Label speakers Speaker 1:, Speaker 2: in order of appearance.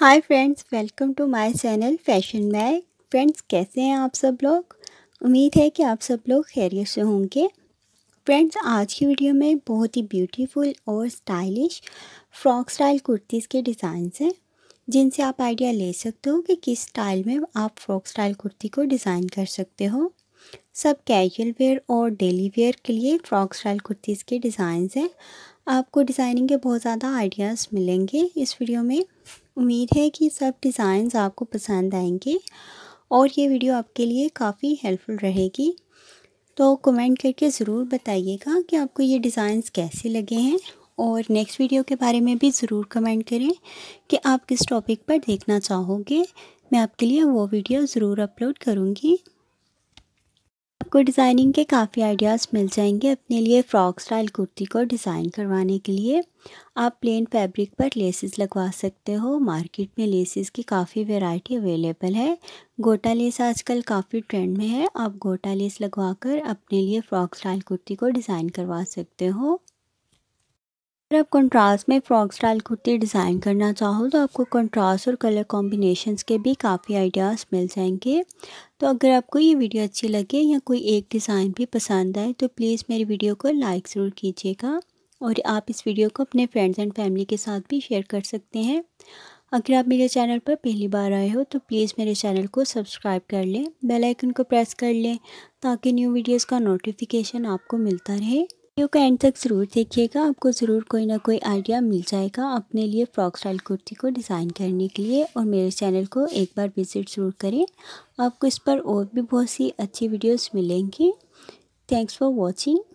Speaker 1: hi friends welcome to my channel fashion mag friends कैसे हैं आप सब लोग उम्मीद है कि आप सब लोग खैरियत से होंगे फ्रेंड्स आज की वीडियो में बहुत ही ब्यूटीफुल और स्टाइलिश फ्रॉक स्टाइल कुर्तीज़ के डिज़ाइंस हैं जिनसे आप आइडिया ले सकते हो कि किस स्टाइल में आप फ्रॉक स्टाइल कुर्ती को डिज़ाइन कर सकते हो सब कैजुअल वेयर और डेली वेयर के लिए फ्रॉक स्टाइल कुर्तीज़ के डिज़ाइंस हैं आपको डिज़ाइनिंग के बहुत ज़्यादा आइडियाज़ मिलेंगे इस वीडियो में उम्मीद है कि सब डिज़ाइंस आपको पसंद आएंगे और ये वीडियो आपके लिए काफ़ी हेल्पफुल रहेगी तो कमेंट करके ज़रूर बताइएगा कि आपको ये डिज़ाइंस कैसे लगे हैं और नेक्स्ट वीडियो के बारे में भी ज़रूर कमेंट करें कि आप किस टॉपिक पर देखना चाहोगे मैं आपके लिए वो वीडियो ज़रूर अपलोड करूँगी आपको डिज़ाइनिंग के काफ़ी आइडियाज़ मिल जाएंगे अपने लिए फ्रॉक स्टाइल कुर्ती को डिज़ाइन करवाने के लिए आप प्लेन फैब्रिक पर लेसेस लगवा सकते हो मार्केट में लेसेस की काफ़ी वैरायटी अवेलेबल है गोटा लेस आजकल काफ़ी ट्रेंड में है आप गोटा लेस कर अपने लिए फ़्रॉक स्टाइल कुर्ती को डिज़ाइन करवा सकते हो अगर आप कंट्रास्ट में फ्रॉक स्टाइल कुर्ती डिज़ाइन करना चाहो तो आपको कंट्रास्ट और कलर कॉम्बिनेशंस के भी काफ़ी आइडियाज़ मिल जाएंगे तो अगर आपको ये वीडियो अच्छी लगे या कोई एक डिज़ाइन भी पसंद आए तो प्लीज़ मेरी वीडियो को लाइक ज़रूर कीजिएगा और आप इस वीडियो को अपने फ्रेंड्स एंड फैमिली के साथ भी शेयर कर सकते हैं अगर आप मेरे चैनल पर पहली बार आए हो तो प्लीज़ मेरे चैनल को सब्सक्राइब कर लें बेल आइकन को प्रेस कर लें ताकि न्यू वीडियोस का नोटिफिकेशन आपको मिलता रहे वीडियो का एंड तक ज़रूर देखिएगा आपको ज़रूर कोई ना कोई आइडिया मिल जाएगा अपने लिए फ्रॉक स्टाइल कुर्ती को डिज़ाइन करने के लिए और मेरे चैनल को एक बार विज़िट ज़रूर करें आपको इस पर और भी बहुत सी अच्छी वीडियोस मिलेंगी थैंक्स फॉर वॉचिंग